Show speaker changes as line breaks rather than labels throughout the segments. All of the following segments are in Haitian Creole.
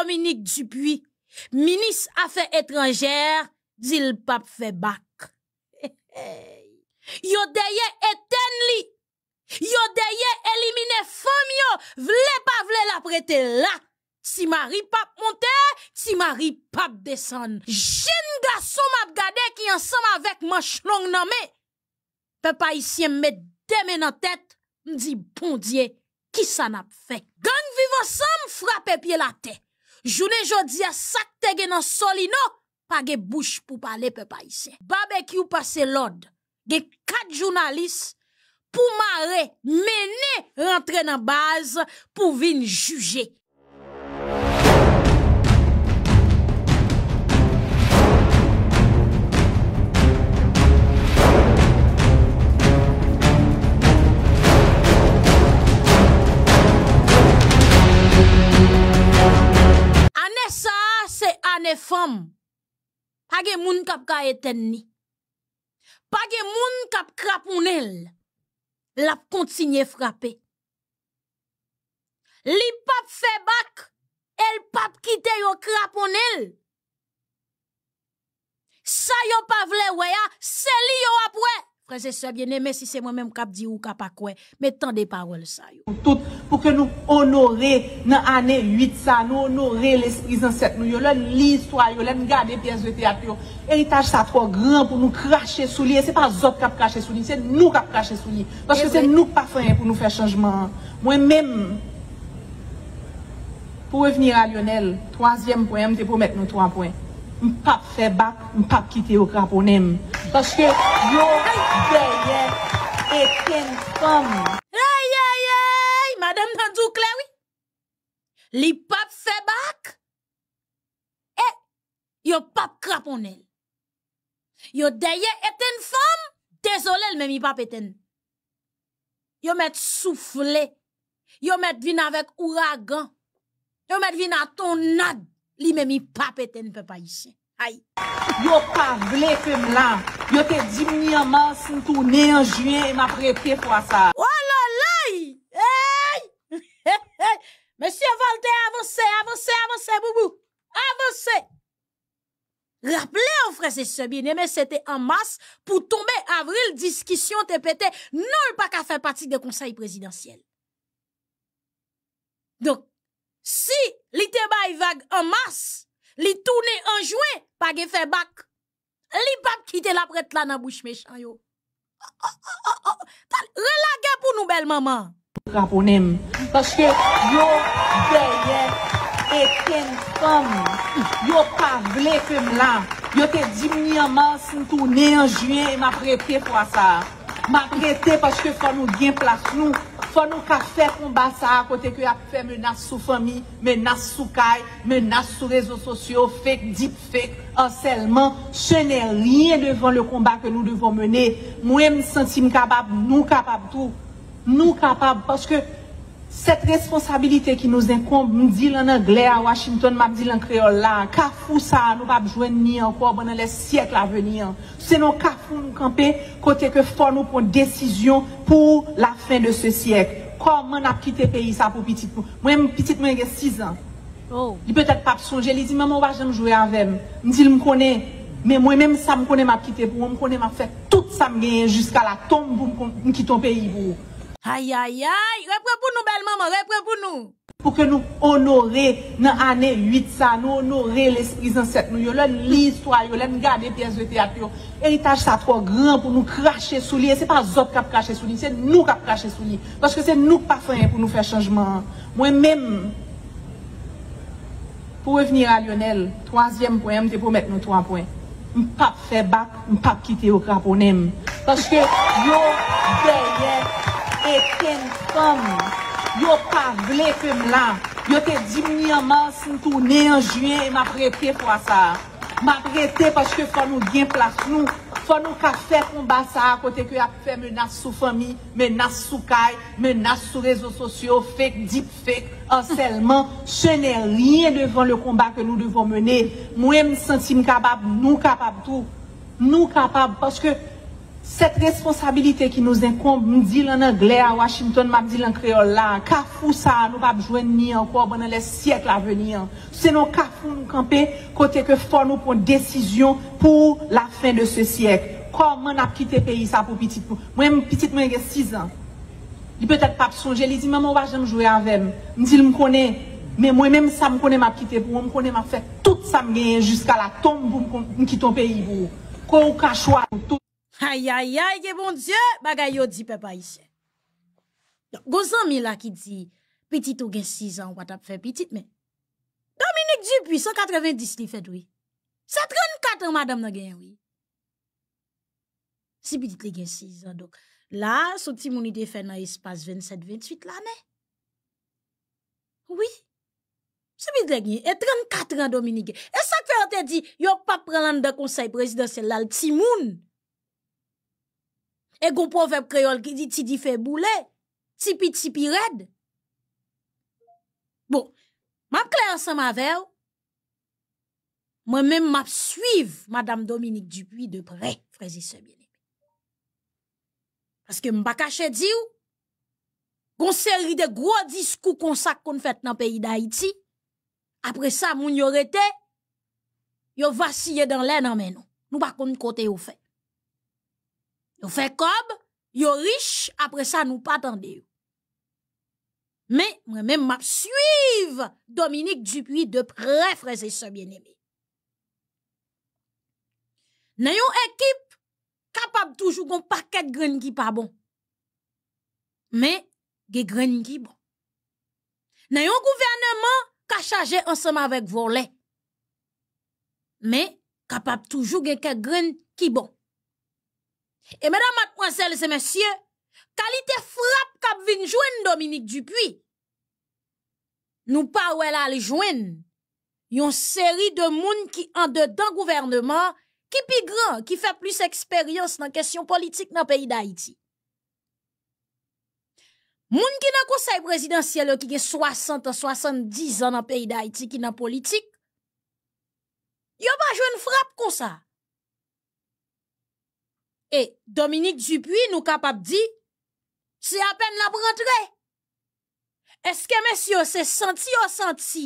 Dominique Dupuis, ministre affaires étrangères, dit le pape fait bac. Yo deye eten li, yo deye elimine famille, vle pa vle la prête la. Si mari pap monte, pape mari pap descend. Jen garçon m'a gade qui ensemble avec manche long me. ici met isye mmet deme tête, dit bon Dieu, qui sa na fait? Gang ensemble frappe pied la tête. Jounen jodi a sakte gen nan soli nou, pa ge bouch pou pale pepa isen. Babek you pase lod, ge kat jounalis pou mare mene rentre nan baz pou vin juje. Page moun kap ka eten ni Page moun kap krapon el Lap kontinye frape Li pap fe bak El pap kite yo krapon el Sa yo pa vle we ya Se li yo ap we Prese Sebyenem, mè si se mwen mèm kap di ou kap akwen, mè tan de parol sa yo.
Tout pou ke nou onore nan ane 8 sa, nou onore les 17, nou yo lè l'histo a yo, lè n'gade pièze de teatrio. Eritaj sa tro gran pou nou krashe sou li, se pa zop kap krashe sou li, se nou kap krashe sou li. Paske eh se nou pasan pou nou fè chanjman. Mwen mèm pou revenir a Lionel, 3èm poyen mèm te pou mèk nou 3 poyen. Mpap fe bak, mpap kite yo kraponem. Baske yo deye
eten fom. Ay, ay, ay, madame Ndjou Klewi. Li pap fe bak, e, yo pap kraponem. Yo deye eten fom, dezolel me mi pap eten. Yo met soufle, yo met vin avek ouragan, yo met vin aton nag. Li mè mi pa pète n'pe pa yise. Ay. Yo pa vle
fèm lan. Yo te dimini an mas n'kou ne an juen e m'aprepe fwa sa. Oh
lalai! Eyy! Monsieur Voltaire, avancez, avancez, avancez, boubou. Avancez! Rappele ou frè se sebi, ne mè se te an mas pou tombe avril diskisyon te pète nol pa ka fè pati de konsay prezidansyel. Donk, Si li te bay vag an mas, li toune an jwen pa ge fe bak, li bak ki te la pret la nan bouche me chan yo. Relaga pou nou bel mama.
Mwen raponem, pache yo deye eten kon, yo pavle fem la, yo te dimini an mas, nou toune an jwen, e m aprepe pou asa, m aprete pache fwa nou gen plas nou. Fwa nou ka fè kombat sa akote ki ap fè menas sou fami, menas sou kaj, menas sou rezo sosyo, fèk, dip, fèk, anselman. Se nè riyen devan le kombat ke nou devon mene. Mwen m sentim kabab, nou kabab tou. Nou kabab. Sèt responsabilite ki nou zin konb, m di lan an glè a Washington, ma m di lan kreol la, ka fou sa nou pa bjwen ni an, kwa banan lè sièk la veni an. Se nou ka fou nou kanpe, kote ke fò nou pon desisyon pou la fèn de se sièk. Kwa man ap kite peyi sa pou pitit pou. Mwen m pitit mwen gen 6 an. Li pèt et pa psonje, li di mè m wajan m jwè avèm. M di l m konè, mwen mèm sa m konè m ap kite pou, m konè m ap fè tout sa m genye, jiska la tom pou m kiton peyi pou. Ayayay, repre pou nou bel maman, repre pou nou. Pou ke nou onore nan ane 8 sa, nou onore les 17, nou yo lè l'histoire, yo lè m'gade pièze de théâtre. Eritage sa tro grand pou nou krashe sou li, se pa zot kap krashe sou li, se nou kap krashe sou li. Paske se nou pasenye pou nou fè chanjman. Mwen mèm, pou revenir a Lionel, 3èm poyèm te pou mèk nou 3 poyèm. M'pap fè bak, m'pap kite yo kraponèm. Paske yo deyèm. E ten pomme, yo pavle ke m la. Yo te di m nye man sin toune an juen e m aprete pou asa. M aprete paske fwa nou gen plas nou. Fwa nou ka fè kon basa akote ke ap fè menas sou fami, menas sou kay, menas sou rezo sosyo, fèk, dip, fèk, anselman. Se nè riyen devan le konba ke nou devon mene. Mwen m sentim kabab, nou kabab tou. Nou kabab paske... Set responsabilite ki nou zin konb, m di lan an glè a Washington, ma m di lan kreol la, ka fousa nou pa bjwen ni an, kwa ou banan le siyek la veni an. Se nou ka foun nou kanpe, kote ke fò nou pon desisyon pou la fin de se siyek. Kwa ou man ap kite peyi sa pou pitit pou. Mwen m pitit mwen gen 6 an. Li petet pa psonje, li di mwen m wajan m jwè avèm. M di l m konè, mwen mèm sa m konè m ap kite pou, m konè m ap fè tout sa m genye jiska la tom pou m kiton peyi pou. Kwa ou
ka chwa. Ayayay, ge bon Diyo, bagay yo di pepa isye. Gozan mi la ki di, Petit ou gen 6 an wat ap fe, petit men. Dominik Diyo pi, 190 li fed oui. Sa 34 an madame nan gen oui. Si bi dit le gen 6 an, dok. La, sou timouni de fe nan espas 27-28 la men. Oui. Si bi dit le gen, e 34 an Dominik gen. E sak fe an te di, yo pa pralan da konsay prezidansel la l timouni. E goun pou vep kreol ki di ti di fe boulè, ti pi ti pi red. Bon, ma kler se ma ver, mwen men map suiv Madame Dominique Dubuis de pre, frezi se bine. Aske mba kache di ou, goun seri de gwo diskou konsak kon fet nan peyi da iti, apre sa moun yorete, yo vasiye dan lè nan menon. Nou bakon kote yo fet. On fait comme, est riche, après ça, nous pas attendez. Mais, moi même, suivre Dominique Dupuis de près, frères et sœurs bien-aimés. N'ayons équipe, capable toujours qu'on paquet de qui pas bon. Mais, nous avons qui bon. gouvernement, chargé ensemble avec volet. Mais, capable toujours qu'on paquet de qui bon. E mèdam akwansèl zè mèsyè, kalite frap kap vin jwen Dominique Dupuis. Nou pa wè la li jwen, yon seri de moun ki an de dan gouvernement ki pi gran, ki fè plis eksperyans nan kesyon politik nan peyi d'Haïti. Moun ki nan konsey prezidentselo ki gen 60 an 70 an nan peyi d'Haïti ki nan politik, yon pa jwen frap konsa. E Dominique Dupuis nou kapap di, se apen la brentre? Eske mesyo se senti ou senti?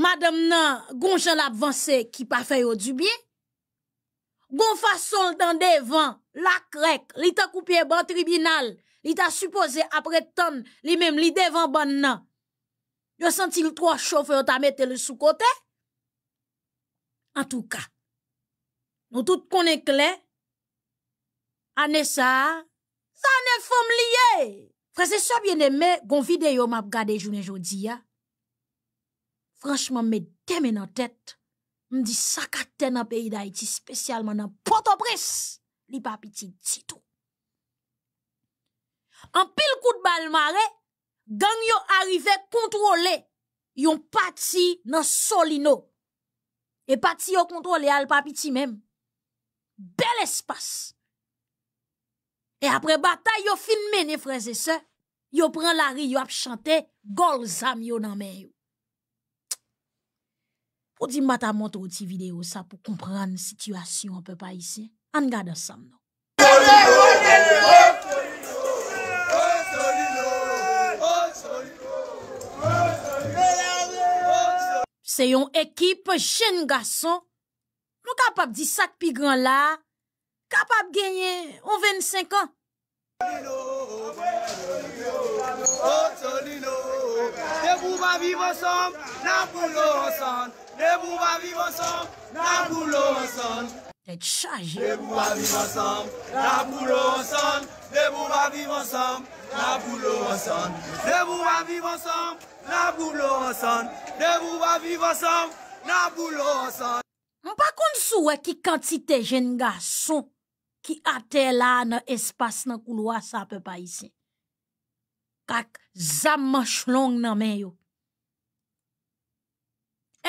Madame nan, goun jan la bvanse ki pa feyo du bie? Goun fason dan devan, la krek, li ta koupye ban tribunal, li ta supose apre ton, li mem li devan ban nan. Yo senti l trois chauffeur ta mette le sou kote? En tou ka, Nou tout konen klen, ane sa, sa ane fom liye. Fransè sa biene me, gon vide yo map gade jounen jodi ya. Fransman me teme nan tèt, mdi sa katè nan peyi da iti spesyalman nan potopres li papiti titou. An pil kout bal mare, gang yo arrive kontrole yon pati nan solino. E pati yo kontrole al papiti mem. Bel espas. E apre batay yo filmene freze se, yo pren la ri yo ap chante, gol zam yo nan men yo. Ou di mbata mont ou ti video sa pou kompran situasyon anpe pa isi. An gade ansam nou. Se yon ekip chen gason, Nou kapap di sak pi gran la, kapap genyen on 25 an.
Let's charge it.
Mpa koun sou we ki kantite jen gason ki ate la nan espas nan kouloa sa apè pa isen. Kak zam manch long nan men yo.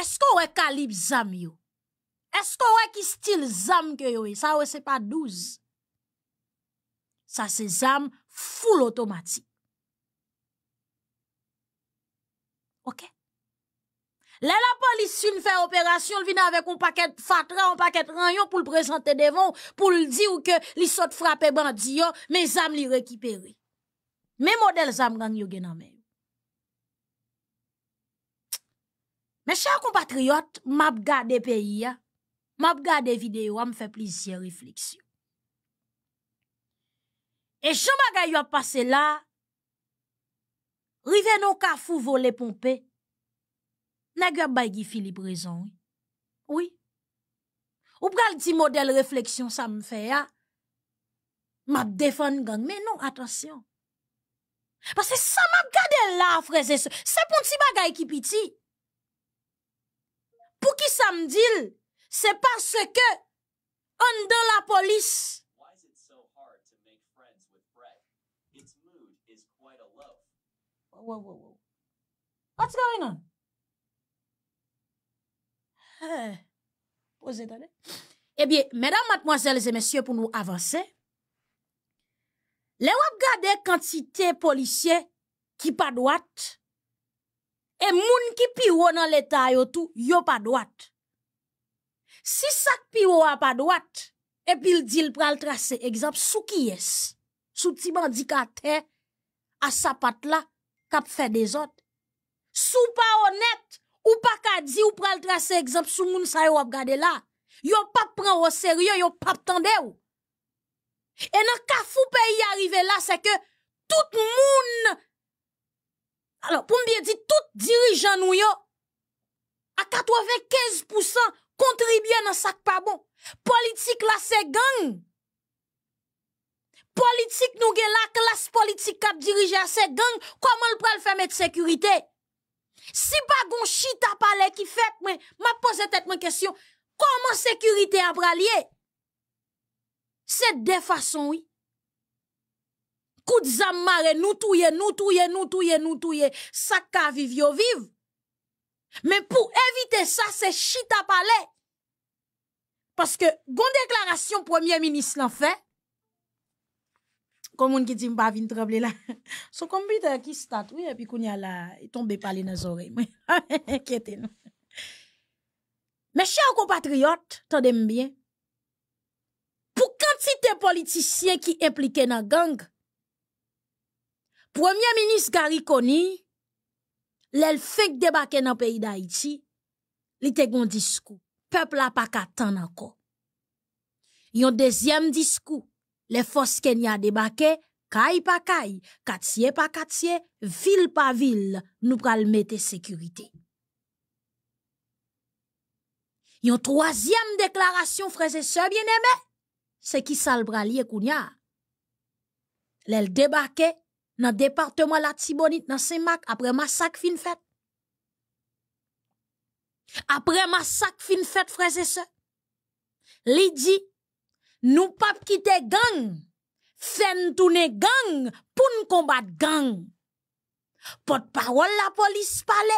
Esko we kalib zam yo? Esko we ki stil zam ke yo? E? Sa we se pa douz. Sa se zam ful otomatik. Ok? Ok? Lè lè pa li soun fè operasyon, l vina avek ou paket fatran, ou paket rayon pou l prezante devon, pou l di ou ke li sot frape bandi yo, me zam li rekipere. Me model zam gang yo genan men. Me chan kompatriot, map ga de peyi ya, map ga de videyo, am fe plizye refleksyon. E chan maga yo ap pase la, rive nou ka fou vo le pompe, Nè gwe ap baygi Filip rezon? Oui. Ou pral ti model refleksyon sa m fe ya? Ma defon gang. Men nou, atensyon. Pase sa ma gade la freze se. Se pon ti bagay ki piti. Pou ki sa m dil, se parce ke an de la polis. What's going on? Eh bien, mesdames, mademoiselles et messieurs, pour nous avancer, les wap quantité policiers qui pas droite, et gens qui sont dans l'état et tout, yo pas droite. Si sak piro a pas droite, et puis il dit il pral tracer exemple sous qui est, sous petit bandit à sa patte là, cap fait des autres. Sous pas honnête, ou pas ka di ou pral tracer exemple sou moun sa yo ap gade la. Yo pap pran ou sérieux, yo pa pas. ou. Et nan kafou pays arrivé là, c'est que tout moun, alors pour me dire, tout le nou yo, à 95% à nan sak pas bon. Politique la se gang. Politique, nou gen la, klas politik kap dirige à se gang, Comment l pral faire de sécurité Si ba goun chita pale ki fet men, ma pose tet men kesyon, koman sekurite a pralye? Se defason, oui. Kout zam mare nou touye, nou touye, nou touye, nou touye, sa ka viv yo viv. Men pou evite sa, se chita pale. Paske goun deklarasyon premier minis lan fey, Komoun ki di mpa vin treble la. So kombi te ki stat, wè pi koun ya la, tombe pale na zore. Kete nou. Mè chè akou patriyot, ta deme byen. Pou kantite politisyen ki implike nan gang, premier minis gari koni, lè l'fèk debake nan peyi da iti, li te goun diskou. Pepl apaka tan nan ko. Yon dezyem diskou, Le fos kenya debake, kay pa kay, katsye pa katsye, vil pa vil, nou pral mette sekurite. Yon troasyem deklarasyon, freze se, bieneme, se ki sal bralie kounya. Le l debake, nan departement la tibonit, nan semak, apre masak fin fet. Apre masak fin fet, freze se, li di, nous ne pouvons pas quitter gang Faire tourner gang pour nous combattre gang porte parole la police parler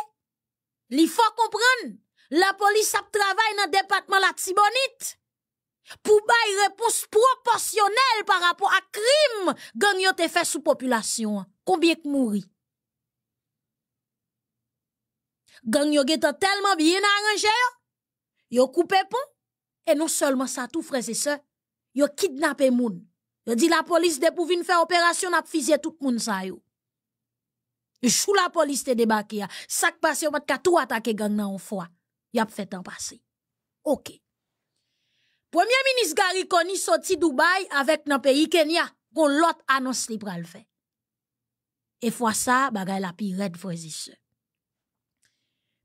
il faut comprendre la police travaille dans le département la tibonite pour une réponse proportionnelle par rapport à crime gang yo fait sous population combien que mouri gang yo été tellement bien arrangé yo coupé pont et non seulement ça tout frères et sœurs yo kidnappé moun. Yo dit la police de pouvoir venir faire opération n'a fusillé tout moun sa yo. Chou la police te débarqué ya. Sak passe bat ka tout attaquer gang nan on fois. Y a fait temps passé. OK. Premier ministre Gary Koni sorti Dubaï avec nan pays Kenya. Gon l'autre annonce li pral fait. Et fois ça, bagay la pirate frères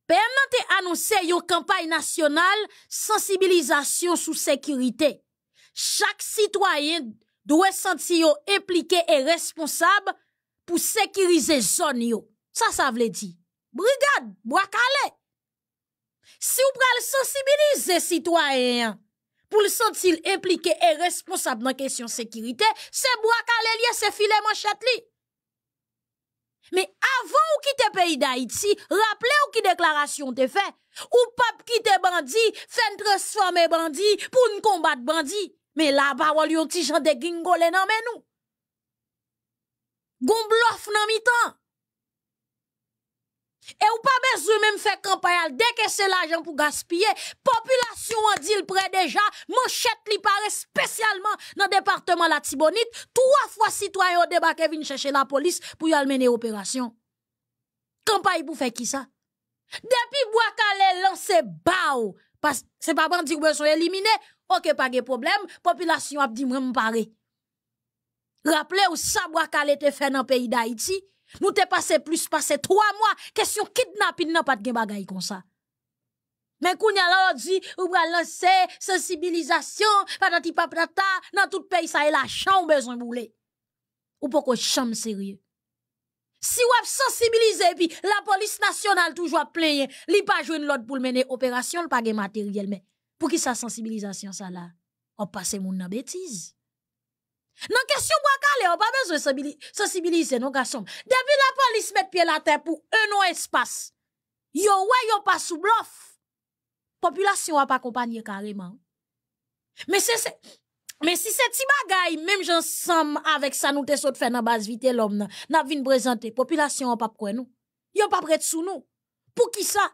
PM nan te annonse yon campagne nationale sensibilisation sous sécurité. chak sitwayen dwe senti yo implike e responsab pou sekirize zon yo. Sa sa vle di. Brigade, bo akale. Si ou pral sensibilize sitwayen pou le sentil implike e responsab nan kesyon sekirite, se bo akale liye se file manchat li. Me avon ou ki te peyi da Iti, raple ou ki deklarasyon te fe. Ou pap ki te bandi, fen tre swame bandi pou nou kombat bandi. Men la ba wò li yon ti jan de gingo le nan men nou. Gomblof nan mi tan. E ou pa bez ou men fè kampay al, dek e se la jan pou gaspye, populasyon an dil pre deja, monshet li pare spesyalman nan departement la tibonit, 3 fwa sitwayan o debake vin chèche la polis pou yon al mene operasyon. Kampay pou fè ki sa? Depi wak ale lan se ba ou, se pa bandi wè son elimine, ou, Po ke page problem, popilasyon ap di mre mpare. Raple ou sabwa kalete fe nan peyi da iti, nou te pase plus pase 3 mwa, kesyon kidnapin nan pat gen bagay kon sa. Men kou nyalo di ou pralansè sensibilizasyon pata ti paprata nan tout peyi sa e la chan ou bezon mwole. Ou poko chan mserye. Si wap sensibilize pi, la polis nasyonal toujwa pleyen, li pa jwen lot pou lmene operasyon lpage materyelmen. Pour qui sa sensibilisation ça là On passe moun nan bêtise. Nan question bois on pas besoin de sensibiliser nos garçons. Depuis la police met pied la terre pour un non espace. Yo ouais yo pas sous bluff. Population a pas accompagné carrément. Mais c'est mais si c'est ti bagay, même j'ensemble avec ça nous te saute faire dans base vite l'homme n'a vinn présenter population pas quoi nous. Yo pas prêt sous nous. Pour qui ça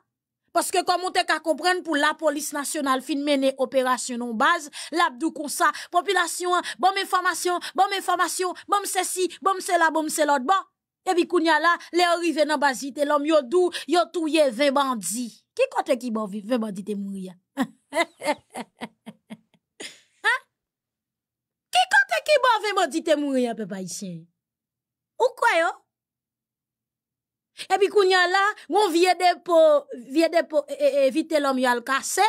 Paske komon te ka kompren pou la polis nasyonal fin mene operasyonon baz, labdou konsa, popilasyon, bom informasyon, bom informasyon, bom se si, bom se la, bom se lot, bon. Ebi kounya la, le orive nan bazite, lom yo dou, yo touye, ven bandi. Ki kote ki bo ven bandi te mouya? Ki kote ki bo ven bandi te mouya, pe pa yi chenye? Ou kwayo? Ebi kounyan la, mwen vye depo, vye depo, e, e, e vite lom yal kase.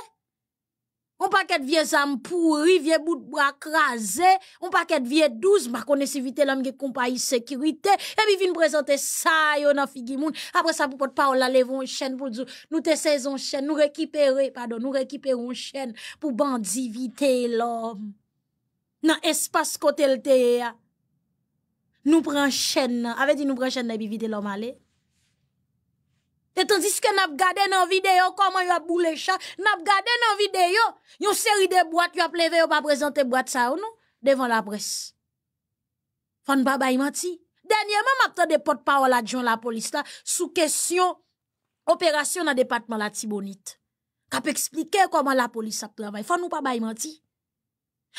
Mwen paket vye zampouri, vye bout bra kaze. Mwen paket vye douz, mwen kone si vite lom ge kompayi sekirite. Ebi vin prezante sa yo nan figi moun. Apre sa pou pot pa ou la levon chen pou dzu. Nou te sezon chen, nou rekipere, pardon, nou rekipere yon chen pou bandzi vite lom. Nan espas kote lte ya. Nou pren chen nan. Ave di nou pren chen nan ebi vite lom ale? Etan diske nap gade nan videyo koman yo ap bou le chak, nap gade nan videyo, yon seri de boate yo ap leve yo pa prezante boate sa ou nou, devan la pres. Fwa nou pa bayman ti? Danyenman map ta depot pa wala diyon la polis la sou kesyon operasyon nan departman la tibonit. Kap eksplike koman la polis ap travay, fwa nou pa bayman ti?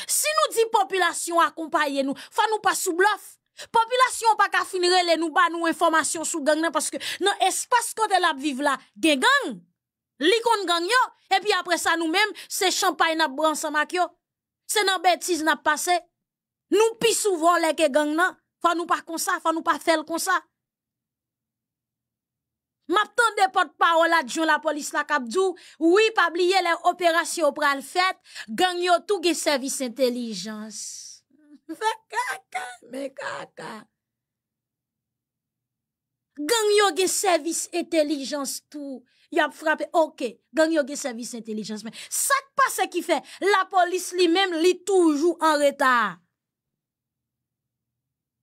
Si nou di populasyon akompaye nou, fwa nou pa sou blof? Popilasyon pa ka finirele nou ba nou informasyon sou gangnen Paske nan espas kote la ap vive la gen gang Likon gang yo E pi apre sa nou menm se champay nap bran sa mak yo Se nan betiz nap pase Nou pi souvan leke gangnen Fwa nou pa konsa, fwa nou pa fel konsa Map tan de pot pa ou la djon la polis la kapdou Ou i pa bliye le operasyon pral fet Gang yo tou ge servis intelijans fè kaka, mè kaka. Gagn yo ge servis etelijans tou, yap frape, ok, gagn yo ge servis etelijans, sak pa se ki fè, la polis li mèm li toujou an reta.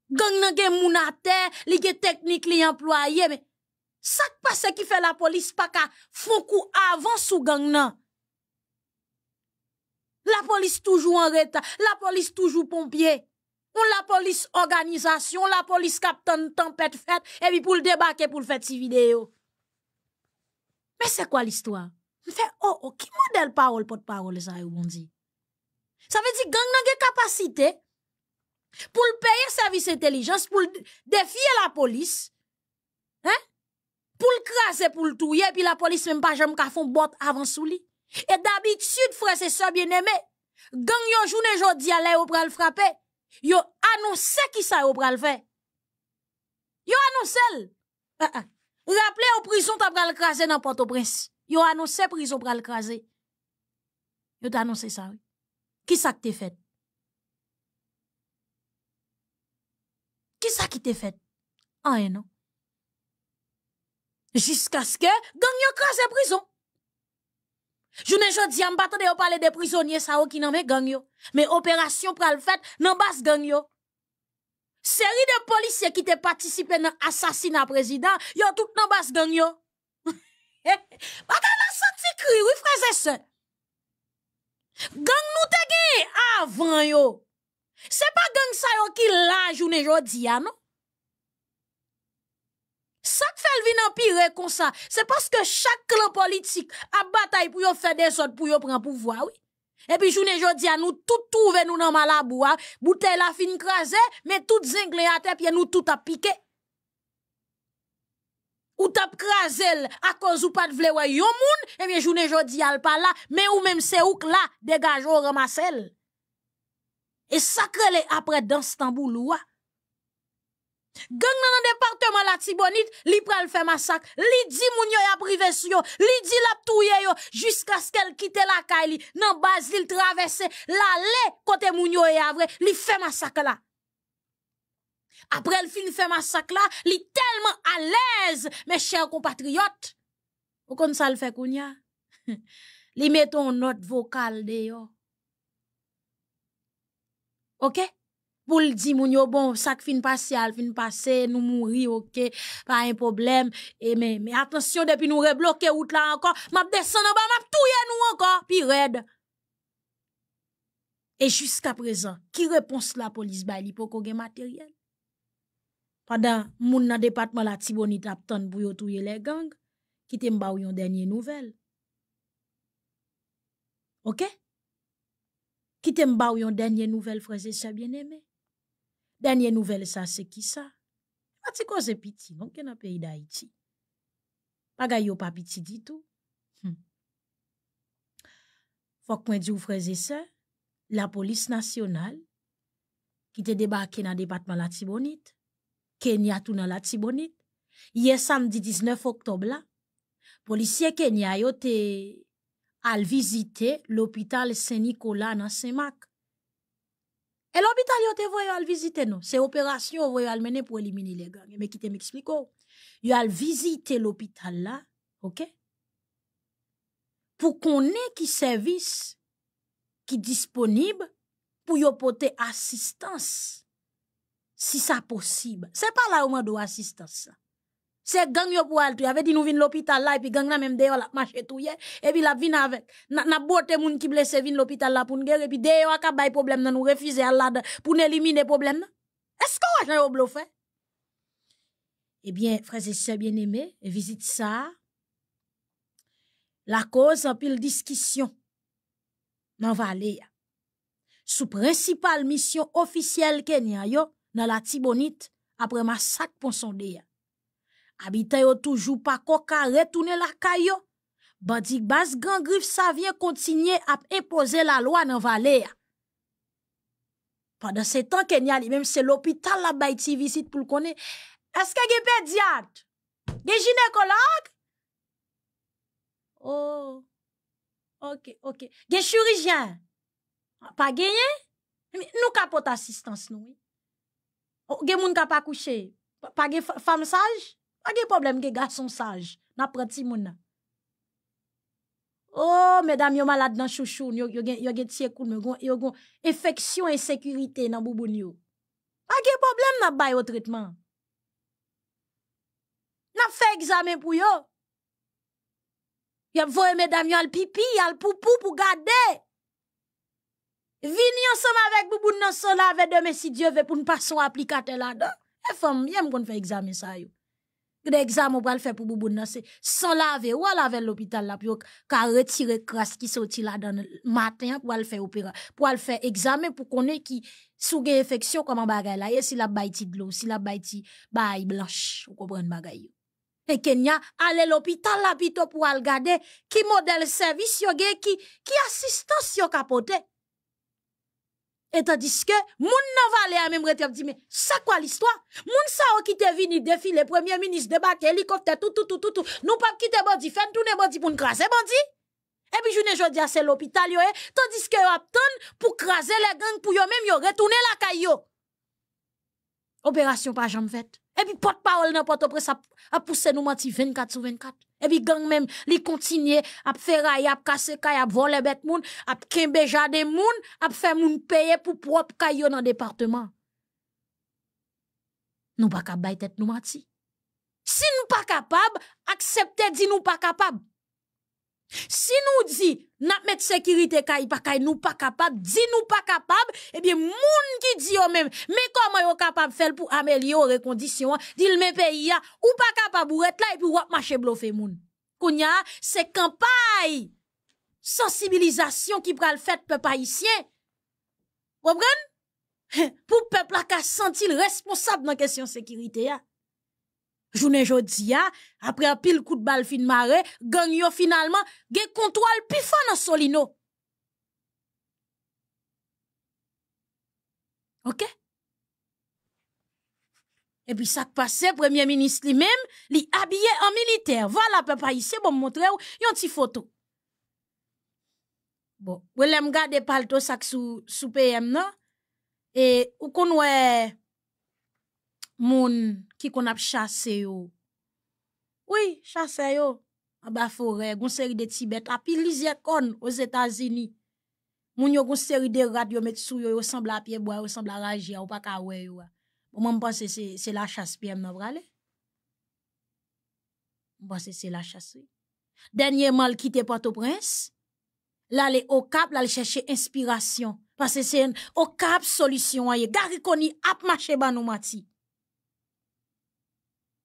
Gagn nan gen mounater, li gen teknik li employe, sak pa se ki fè la polis pa ka fonkou avans sou gagn nan. La police toujours en retard, la police toujours pompier. On la police organisation, la police capitaine tempête faite. et puis pour le débarquer pour le faire si vidéo. Mais c'est quoi l'histoire Fait oh oh qui modèle parole pour parole ça bon dit. Ça veut dire gang n'a capacité pour le payer service intelligence pour défier la police. Hein? Pour le craser pour le et puis la police même pas jamais qu'à font botte avant sous lui. Et d'habitude, frère, c'est ça bien aimé. Gang yon journée jodi allait au pral frapper. Yo annoncé qui ça au pral faire. Yo annoncé. Ah, ah. Rappelez au prison t'a pral krasé dans Port-au-Prince. Yo annoncé prison pral krasé. Yo Vous annoncé ça. Qui ça qui t'est fait? Qui ça qui t'est fait? Ah, eh non. Jusqu'à ce que gang yon krasé prison. Jounen jodi an baton de yo pale de prizonye sa yo ki nan me gang yo. Me operasyon pral fet nan bas gang yo. Seri de polisye ki te patisipe nan asasina prezident, yo tout nan bas gang yo. Baton la santi kri, wifreze se. Gang nou tege avan yo. Se pa gang sa yo ki la jounen jodi an yo. Non? Sak fèl vin an pi re konsa. Se paske chak klan politik a batay pou yo fè de sot pou yo pran pou vwa. E pi jounen jodi an nou toutou ven nou nan malabou a. Boute la fin krasè, men tout zingle a tepye nou tout ap pike. Ou tap krasè l a koz ou pat vle wè yon moun e mi jounen jodi al pa la men ou menm se ouk la degaj ou remasèl. E sakre le apre dan stambou lou a. Gang nan département département la Tibonite, li pral fè massacre li di moun yo ya prive yo, li di la touye yo, jusqu'à ce qu'elle quitte la caille li, nan base li traverse, côté le kote moun yo ya vre, li fait-massacre. la. Après le fin fait massacre là, il est tellement à l'aise, mes chers compatriotes. Vous comme ça le fait Il li mettons note vocal. dehors. OK? pou l di moun yo bon, sak fin pase, al fin pase, nou mouri, ok, pa yon problem, e men, men, atensyon depi nou rebloke out la ankon, map desen anban, map touye nou ankon, pi red. E jusqu'a prezant, ki repons la polis bay li pou kogue materyel? Padan, moun nan departman la tibouni tap ton pou yo touye le gang, ki te mba ou yon denye nouvel. Ok? Ki te mba ou yon denye nouvel, franje, sa bien eme. Denye nouvel sa se ki sa. A ti koze piti, mwen ken apè iday ti. Pagay yo pa piti ditou. Fok mwen di ou freze se, la polis nasyonal, ki te debake nan depatman la tibonit, Kenya tou nan la tibonit, ye samdi 19 oktob la, polisye Kenya yo te alvizite l'opital Saint-Nicolas nan Saint-Marc. E l'hôpital yo te voy yo al vizite nou, se operasyon yo voy al mene pou elimini le gang, e me ki te m'ekspliko, yo al vizite l'hôpital la, pou konen ki servis ki disponib pou yo pote asistans si sa posib, se pa la ouman do asistans sa. c'est gang yo pour aller. Il avait dit nous vin l'hôpital là et puis gang là même d'ailleurs la marche tout et puis la vin avec na, na boté moun ki blessé vin l'hôpital là pour guerre et puis d'ailleurs a ka bay problème nan nous refuser à l'aide pour éliminer problème. Est-ce qu'on agent au fait Eh bien frères et sœurs bien-aimés, visitez ça. La cause en pile discussion. Nan aller. sous principale mission officielle Kenya yo dans la Tibonite après massacre Ponsondéa. Abitay yo toujou pa koka retounen la kayo. Badik bas gangrif sa vyen kontinye ap epose la lwa nan vale ya. Padan se tan kenyali, mèm se lopital la bay ti visite pou l konen. Eske gen pediat? Gen jinekolog? Oh, ok, ok. Gen shurijen? Pa genyen? Nou ka pot asistans nou? Oh, gen moun ka pa kouche? Pa gen fam saj? Ake problem ge gason saj? Na prati moun na? Oh, medam yo malade nan chouchou, yo gen tse koun, yo gen efeksyon en sekurite nan bouboun yo. Ake problem na bayo tritman? Na fe egzame pou yo? Yon voye medam yo al pipi, al poupou pou gade? Vini yon som avek bouboun nan son lave demesidyeve pou nou pa son aplikate la do? E fom, yon kon fe egzame sa yo. d'examen pour le faire pour le c'est sans laver ou à laver l'hôpital là, puis qu'à retirer crasse qui sortit là dans le matin pour le faire opérer, pour le faire examen pour connaître qui sous infection comme un bagaille là, et si la baïti de l'eau, si la baïti baille blanche, vous comprenez Et Kenya, allez l'hôpital là, pour aller regarder qui modèle service, qui assistance, qui capote. Et tandis que, moun nan valé à même retraite dit, mais ça quoi l'histoire? Moun sa ou qui te vini défiler, premier ministre débat, hélicoptère, tout, tout, tout, tout, tout. Nous pas quitter bandi, fait tourner bandi pour nous craser bandi. Et puis, je journée jodi c'est l'hôpital yo, eh. tandis que yo attend pour craser les gangs pour yo même yo retourner la caillou. Opération pas jamais faite. Et puis, porte-parole n'importe après, ça a poussé nous mentir 24 sur 24. Et puis quand même, li continuent à faire à casser à voler des gens, à kembe des gens, à faire payer pour propre caillot dans le département. Nous pas capables tête nous mati. Si nous pas capable, accepter dit nous pas capables. Si nou di, nap met sekirite kayi pa kayi nou pa kapab, di nou pa kapab, ebyen eh moun ki di yo men, me koman yo kapab fel pou amelye yo re kondisyon, di l men peyi ya, ou pa kapab ou et la e pou wap mache blofe moun. Koun ya, se kampay sensibilizasyon ki pral fet pe pa isye, wabren, pou pepla ka sentil responsab nan kesyon sekirite ya. jodia après un pile coup de balle fin mare, gang yo finalement, gen contrôle pi fort en solino. Ok? puis ça ça passait premier ministre lui-même, li habillé en militaire. Voilà, papa, ici, bon montre ou, une petite photo. Bon, vous lem gade palto sak sou, sous PM non et ou kon Moun ki kon ap chase yo. Ouye, chase yo. Aba fore, goun seri de Tibet. A pi li zekon o Zeta Zeni. Moun yo goun seri de radio met sou yo. Yo sembla ap yeboa, yo sembla rajia. Ou pa kawè yo. Ou bon, mwen mpansè se la chase pi mnabra le. Mpansè se la chase. Denye mal kite pato prins. La le okap, la le chèche inspirasyon. Pansè se en okap solisyon a ye. Gari koni ap mache ban ou mati.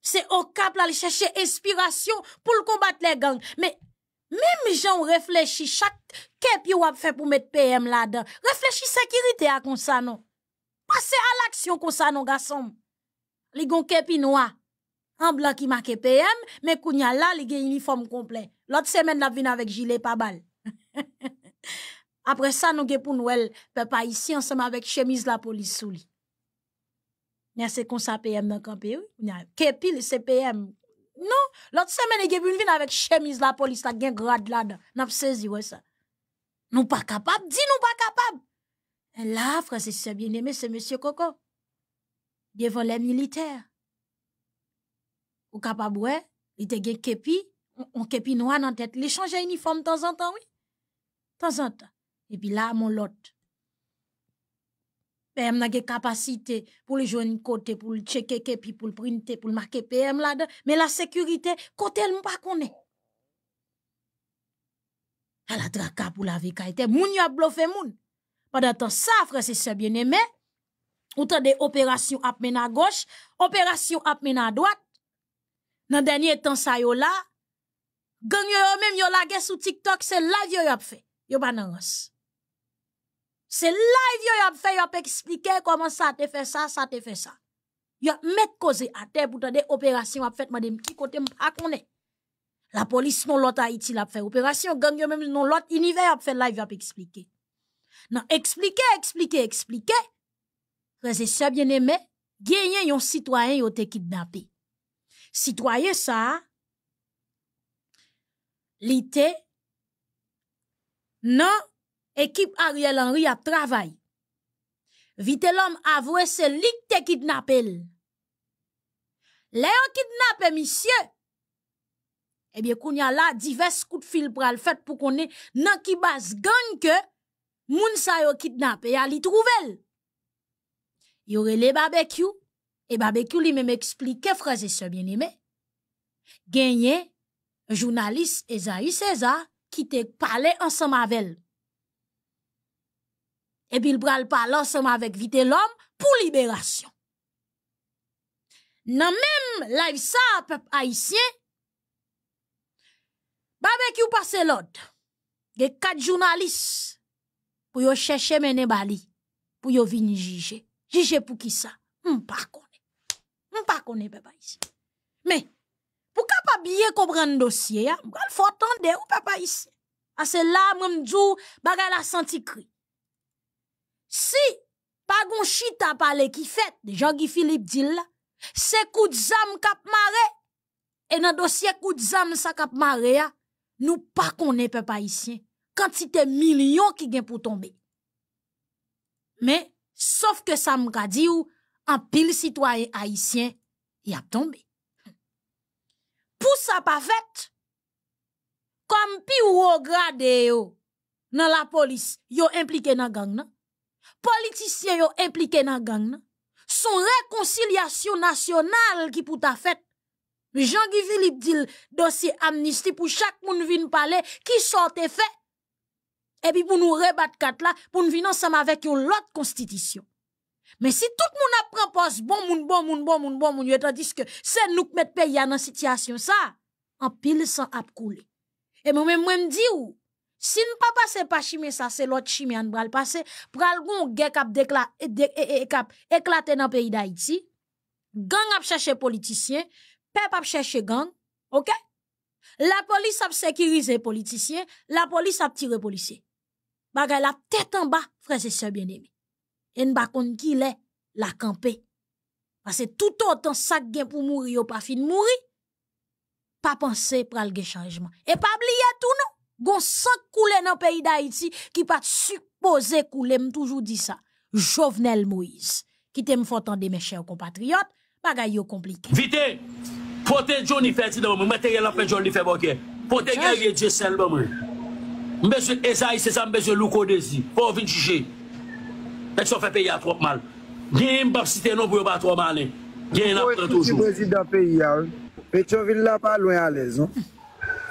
Se okap la li chèche espirasyon pou l'kombat lè gang. Me, mèm jè ou reflechi chak kepi ou ap fè pou mèt PM la dè. Reflechi sekirite a konsa nou. Pase al aksyon konsa nou gasom. Li gon kepi nou a. An blan ki makè PM, mè kounya la li gen uniform komple. Lot semen la vin avèk jilè pa bal. Apre sa nou gen pou nou el pe pa isi ansèm avèk chemiz la polis sou li. c'est a ça PM dans campé oui le CPM non l'autre semaine il est venu avec chemise la police la gain grade là-dedans n'a saisi ouais ça nous pas capable dis nous pas capable là frère c'est bien-aimé c'est monsieur Coco devant les militaires ou capable ouais il était gain Képi. on Képi noir dans tête il changeait uniforme de temps en temps oui de temps en temps et puis là mon lot PM nage kapasite pou li jo yon kote, pou li chekeke, pi pou li printe, pou li make PM la de, men la sekurite kote el mou pa kone. A la draka pou la vika ete, moun yo ap blofe moun. Padat an safre se sebyen eme, outan de operasyon ap mena goche, operasyon ap mena dwak, nan denye etan sa yo la, genyo yo men yo lage sou TikTok se la vyo yo ap fe, yo banan ansi. C'est live yo a fait il a expliqué comment ça te fait ça, ça te fait ça. Y a mettre causé à terre pour des opérations a fait madame qui côté pas connait. La police non l'autre Haïti l'a fait opération gang yo même non l'autre univers a fait live y a expliqué. Non, expliquer, expliquer, expliquer. Frères et sœurs bien aimé gagné yon citoyen a été kidnappé. Citoyen ça l'était non équipe Ariel Henry a travaillé. Vite l'homme avoué, c'est lui qui t'a kidnappé. Léon kidnappé, monsieur. Eh bien, qu'on y a là, divers coups de fil pour fait pour qu'on ait, nan qui base gang que, moun sa yo kidnappé, à a li trouvel. Y aurait les barbecue, et barbecue lui même explique, frères et sœurs bien-aimés, gagné, journaliste Esaïe César, qui te parlait ensemble avec elle et puis il pral parle ensemble avec vite l'homme pour libération. Dans même live ça peuple haïtien. Barbecue passe l'autre. a quatre journalistes pour chercher mené Bali pour yo venir juger. Juger pour qui ça On hmm, pas ne On hmm, pas papa peuple haïtien. Mais pour pas bien comprendre dossier, il hein, faut attendre ou hein, peuple haïtien. À cela même dou bagala senti cri. Si, pa goun chita pale ki fet, de Jean-Guy Philippe Dille, se kout zam kap mare, e nan dosye kout zam sa kap mare ya, nou pa konen pe pa Haitien, kantite milyon ki gen pou tombe. Men, saf ke sa mka di ou, an pil sitwa Haitien, y ap tombe. Pou sa pa fet, kom pi ou o grade yo, nan la polis, yo implike nan gang nan, politisyen yo implike nan gang nan, son rekonsilyasyon nasyonal ki pou ta fet, mi jan ki vilip dil dosye amnisti pou chak moun vin pale ki sote fe, e bi pou nou rebat kat la, pou nou vin ansam avek yo lot konstitisyon. Men si tout moun ap prepos bon moun bon moun bon moun bon moun, moun yo etan diske se nou kmet pe ya nan sityasyon sa, an pil san ap koule. E moun men mwen mdi ou, Si nous pas passé pas chimé, ça, c'est l'autre chimé qui va passer. Pour algon éclate cap éclater dans pays d'Haïti. Gang a chercher politicien, peuple a chercher gang. OK La police a sécurisé politiciens. la police a tiré policier. Bagay la tête en bas, frères et sœurs bien-aimés. Et pas konn qui l'est la camper. Parce que tout autant ça gain pour mourir ou pas fin mourir. Pas penser pour le changement. Et pas oublier tout non. Gon sak koule nan peyi da iti ki pat suppose koule, m toujou di sa. Jovenel Moise, ki te m fote an de me chè ou kompatriot, bagay yo komplike.
Vite, pote jouni fè ti nan mè, mè te gè la pè jouni fè bokè. Pote gè gè jè jè sel bè mè. Mbe se e sa yi se sa mbe se lou kodezi, kò vin chije. Et so fè peyi a tròp mal. Gè yin bap si te nou bwe bat ròp malè. Gè yin apre toujou.
Pote jouni fè yi da peyi ya wè, et yo vin la pa lwen a lez wè. Non?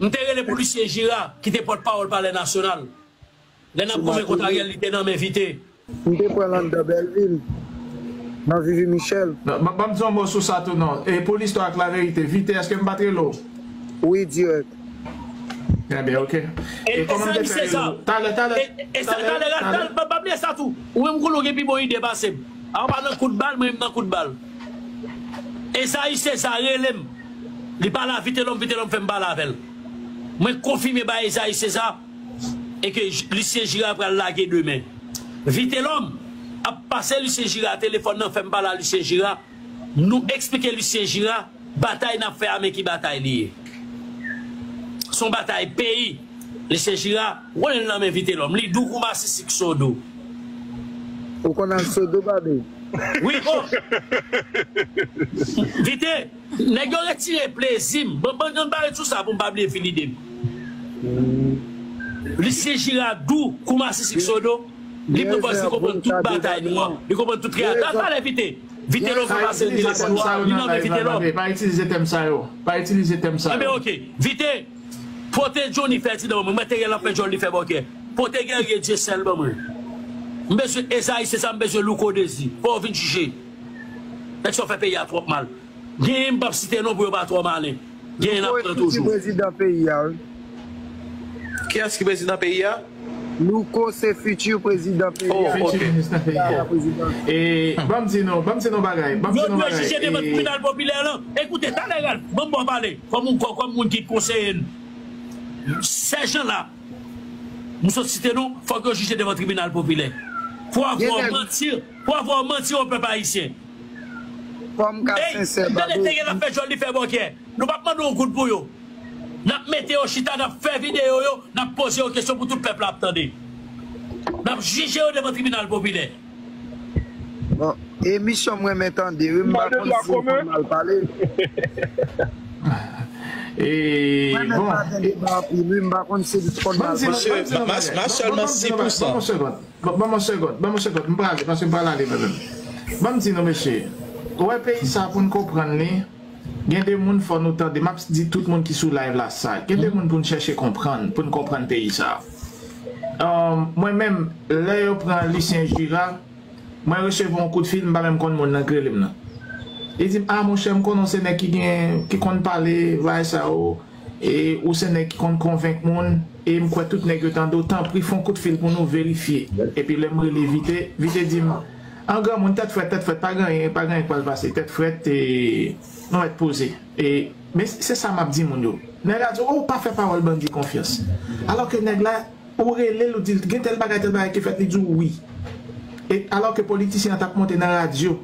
Mte re le policye jira, ki te pot paol pa le nasyonal. Le nan pou mwen konta gen liten nan men vite.
Mte pou elan de Belville, nan Juju Michel. Mbam non, zon mwosou sa tou nan. E polis tou ak la reyite. Vite, eske mbate lor? Eh Ou idyot. E be ok.
E koman mwen defen lor. Tale, tale. Tale, tale. Mbam mwen sa tou. Ou mwen kou loge bi mwen ide basem. A man nan kout bal, mwen mwen kout bal. E sa iste sa re lem. Li pala vite lom, vite lom fem bala vel. Mwen konfime ba Eza Ezeza Eke Lucien Gira pran lage demen Vite lom A pase Lucien Gira, telefon nan fèm bala Lucien Gira Nou ekspike Lucien Gira Batay nan fè ame ki batay liye Son batay peyi Lucien Gira, wènen nan men Vite lom Li dou koumase sik so do Ou konan so do babi Oui pou oh. Vite Negyo retire ple zim Bon bon joun bare bon, tout sa bon, pou mbabli e fili deme Li seji la dou koumasi sik so do Li pwaz li kounpon tout batay diwa Li kounpon tout triyat Nan tan le vite Vite loun koumasi Ni nan ve vite loun
Pa itilize temsa yo
Vite Prote jouni feti nan mwen Mwen te gen apre jouni fet boke Prote gen gen jesel ba mwen Mwen se sa yi se sa mwen beze lou koudezi Kou vin chije Mwen se fe pe ya trop mal Gen yin apre toujou Qui est-ce qui président pays hein?
Louko, futur président
oh, pays. futur pays. Ah,
Et, bam non, bam bagay. tribunal
populaire Écoutez, t'as bon parler. Comme comme dit conseil Ces gens-là, nous cités, nous, faut que juger devant tribunal populaire. Pour avoir menti, pour avoir menti au peuple haïtien. Comme Nous pas de na mete yo shitan, nan fe videyo yo, nan pose yo kesyon pwo tout pe plab tonde. Nan jijeyo di mo terminal ho bile. Bon, e m week mwen met funny gli wote kon si yapi mwan bole.
E bon, mwan swelman si pou sa. Bwosse God, bwosse God, mwase Brownley bebe. Bwosse Wiopi isa pou nko pramne li, gen des monde faut nous tendre maps dit tout le monde qui sous live là ça gen des monde pour chercher comprendre pour euh, nous comprendre pays ça moi même là je prend Lucien Gira, moi recevoir un coup de fil m'a même connait monde dans crèlim là il dit ah mon cher connait ce nèg qui gen qui compte parler va ça e et ou ce nèg qui connait convaincre monde et moi tout nèg tant d'autant pris font coup de fil pour nous vérifier et puis les l'aimer l'éviter vite dit moi Angran moun tet fwet, tet fwet, pa gen yon, pa gen yon kwa l vase. Tet fwet e, nou et pose. E, me se sa map di moun yo. Nè radyo, ou pa fe parol bank li konfiyans. Alo ke nè radyo, ou re lè loutil, gen tel bagay, tel bagay ki fwet li djou, oui. E, alo ke politisyan tap monte nan radyo,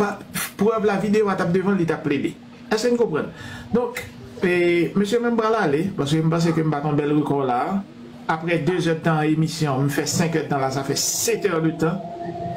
pa, prouve la videyo atap devan li tap ple li. E se n koupran. Donk, e, mè sè mè mbrala lè, mè sè mè mbrala lè, mè sè mè mbrala lè, apre 2 jèt tan emisyon, mè fè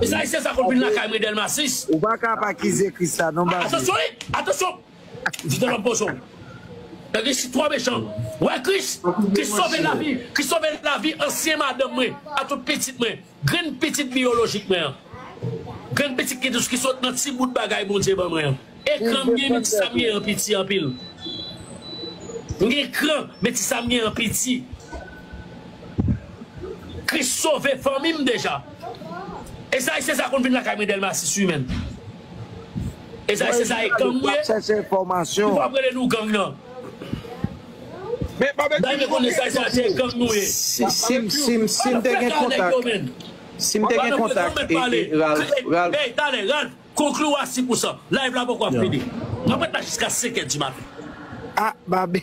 Ysa yse
sa konpil nan kay mre del masis Ou baka pa kize kista Atensyon Atensyon Yse si 3 mechang Wè kris Kis sove la vi ansye mardem mre A tout petit mre Gren petit biologik mre Gren petit ki dous ki sot nan ti bout bagay Montye ban mre Ekran mre meti sa mre en peti Ekran Meti sa mre en peti Kis sove Formim deja E sa y se sa kon vin la kamer del masi su men. E sa y se sa y kong mwen.
Se se informasyon. Y fapre
de nou kong nan. Mwen pa mwen kone se sa y kong mwen. Sim, sim, sim, te gen kontak. Sim te gen kontak. Mwen pa mwen mwen pali. Hey, talen, ral, konkluwa si pousan. La y vlabo kwa fidi. Mwen pa mwen tajiska seken di mapi.
Ha, babi.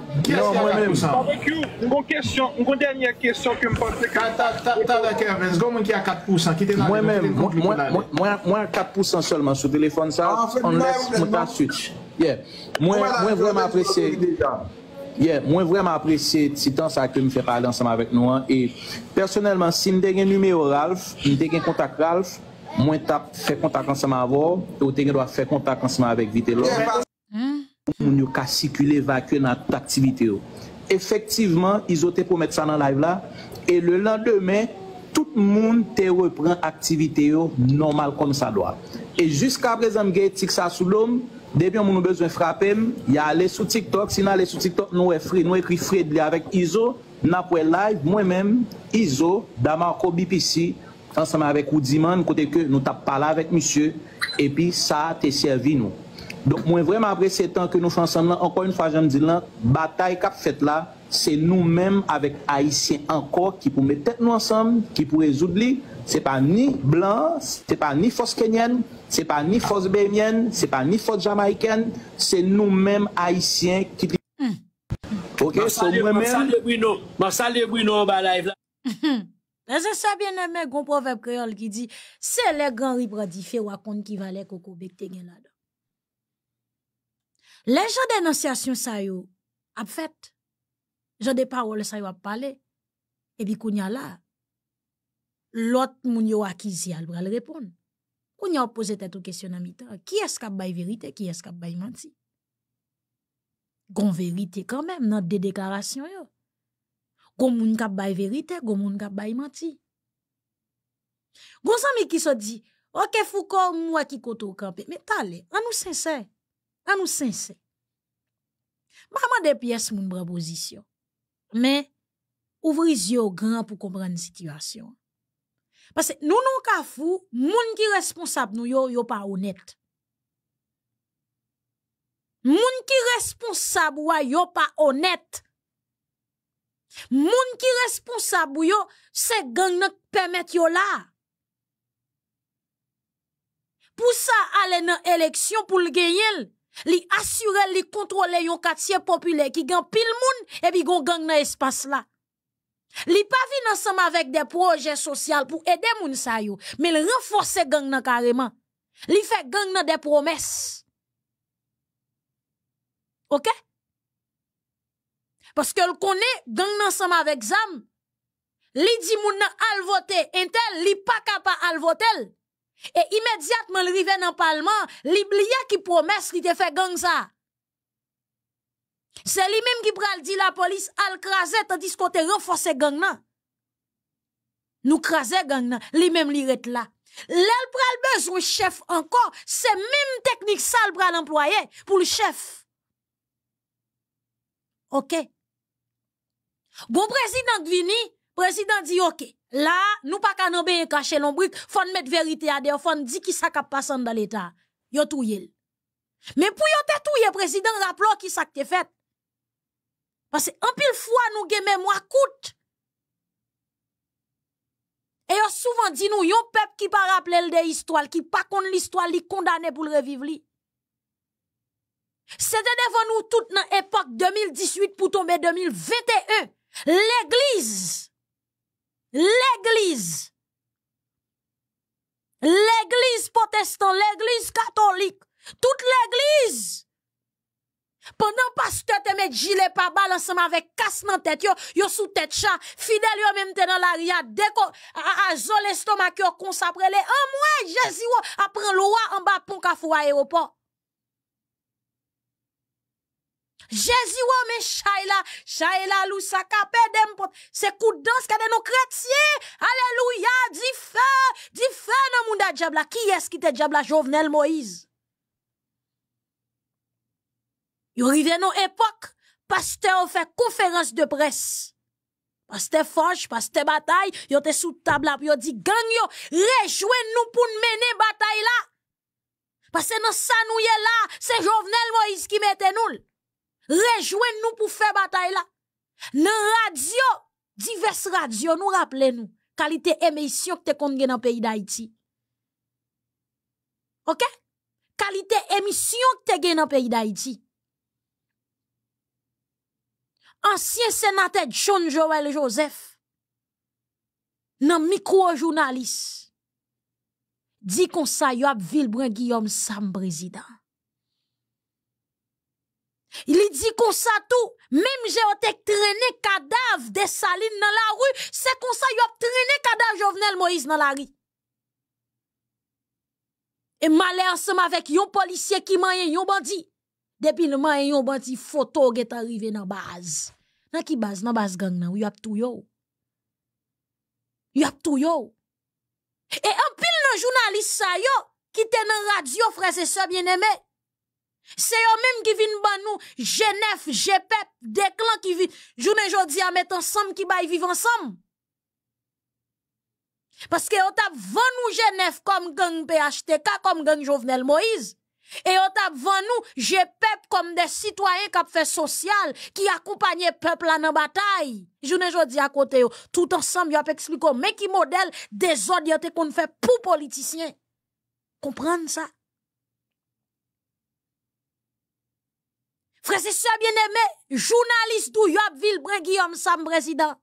Mwen mwen mèm,
mwen mwen mèm aprese, mwen mwen mèm aprese, si tans akè mw fè parli ansèm avèk nou. E personelman, si mw denye nwimè ou ralf, mw denye kontak ralf, mwen tap fè kontak ansèm avò, ou denye dò fa kontak ansèm avèk vide lò. Moun yo ka sikule evakwe nan tout aktivite yo Efektiveman, izo te pou met sa nan live la E le lan demen Tout moun te repren aktivite yo Normal kon sa doa E jiska apre zanm ge, tik sa sou lom Debyon moun nou bezwen frapem Ya ale sou tiktok, sina ale sou tiktok Nou e fri, nou e kri fri de li avek izo Nan pou e live, mwen men Izo, daman ko BPC Tansanman avek ou di man, kote ke Nou tap pala avek misye E pi sa te servi nou Donk mwen vreman apre se tan ke nou chansan lan, ankon yon fwa jenm di lan, batay kap fet la, se nou menm avek haisyen ankon ki pou metet nou ansanm, ki pou rezoud li, se pa ni blan, se pa ni fos kenyen, se pa ni fos bemyen, se pa ni fos jamaiken, se nou menm haisyen ki... Mwansale
mwino, mwansale mwino balay vla.
La ze sa bien eme gounpoweb kreol ki di, se le gan ribra di fe wakon ki valek ou koubek te genada. Les gens d'annonciation ça yo a fait. J'ai des paroles ça yo a parlé. Et puis kounya là l'autre moun yo akizi va lui répondre. Kounya a posé tête aux questions en Qui est-ce qui a bay vérité, qui est-ce qui a bay menti Gon vérité quand même dans des déclarations yo. Gon moun ka bay vérité, gon moun ka bay menti. Gon sami qui se dit, OK Foucault moi qui au camper. Mais allez, on nous sincère. An nou sensè. Mwa kama de piyes moun bre pozisyon. Men, ouvri zyo gran pou kompre an situasyon. Pase nou nou ka fou, moun ki responsab nou yo, yo pa onet. Moun ki responsab wwa yo pa onet. Moun ki responsab wyo, se geng nou pemet yo la. Pou sa ale nan eleksyon pou lge yel. Li assurer, li contrôler yon quartier populaire qui gagne pile moun et puis gagne gang dans espace là. Li pas vin ensemble avec des projets sociaux pour aider moun sa yo, mais il renforce gang nan carrément. Li fait gang nan des promesses. OK? Parce que le connaît gang ensemble avec zam. Li di moun nan al voter, intel li pas capable al voter. Et immédiatement arrive dans le Parlement il promesse qui promesse qu'il te fait gang ça. C'est lui-même qui pral dit la police al craser tandis qu'on te renforce gang nan. Nous craser gang nan, li même li ret là. Lèl pral besoin chef encore même même technique sale pral l'employer pour le chef. Ok. Bon président vini, président dit ok. La, nou pa kan obeye kache lombrik, fon met verite ade, fon di ki sak ap pasan dan l'Etat. Yo touye l. Men pou yo te touye, prezident, rap lò ki sak te fet. Pase anpil fwa nou gemem wakout. E yo souvan di nou, yo pep ki pa rap lè l de histwal, ki pa kon l'histwal li kondane pou l reviv li. Se de devon nou tout nan epok 2018 pou tombe 2021, l'Eglise... l'Église, l'Église protestante, l'Église catholique, toute l'Église, pendant pasteur te met gilet pas balle ensemble avec casse dans tête yo, yo sous tête chat, fidèle yo même te dans la ria, déco, a, à zon l'estomac yo consacré les, en moi, Jésus, apprend loi en bas pont kafou aéroport. Jezi ou oh, men chay la, chay la lou sakapè dem pot, se koudans kade nou kratye, aleluya, di fè, di fè nan moun da djabla. Ki es ki te djabla jovenel Moïse? Yo rive nou epok, pas te ou fè konferans de pres, pas te fòj, pas te batay, yo te sou tabla, yo di gang yo, rejwen nou pou nmenen batay la, pas se nan sanouye la, se jovenel Moïse ki meten oul. Rejwen nou pou fe batay la. Nan radyo, divers radyo, nou rappele nou, kalite emisyon ki te kont gen an peyi da iti. Ok? Kalite emisyon ki te gen an peyi da iti. Ansyen senated John Joel Joseph, nan mikrojounalis, di konsayop Vilbran Guillaume Sam, sam prezident. I li di konsa tou, mem je otek trene kadav de salin nan la ru, se konsa yop trene kadav Jovenel Moïse nan la ri. E male ansam avek yon polisye ki mayen yon bandi, depi yon mayen yon bandi foto get arrive nan baz. Nan ki baz, nan baz gang nan, yop tou yow. Yop tou yow. E empil nan jounalise sa yow, kite nan radyo frese sebyen eme, C'est eux-mêmes qui viennent nous, Genève, GPEP, e des clans qui viennent, journée jodi à mettre ensemble, qui vivent vivre ensemble. Parce que on tape nous Genève comme gang PHTK, comme gang Jovenel Moïse. Et on tape vend nous GPEP e comme des citoyens qui fait social, qui accompagne peuple dans la bataille. Journée jodi à côté, tout ensemble, y'a expliqué, oh, mais qui modèle des ordres qu'on fait pour politiciens. Comprendre ça? Frese sebyen eme, jounalist ou yo ap vil pre Guillaume Sam prezident.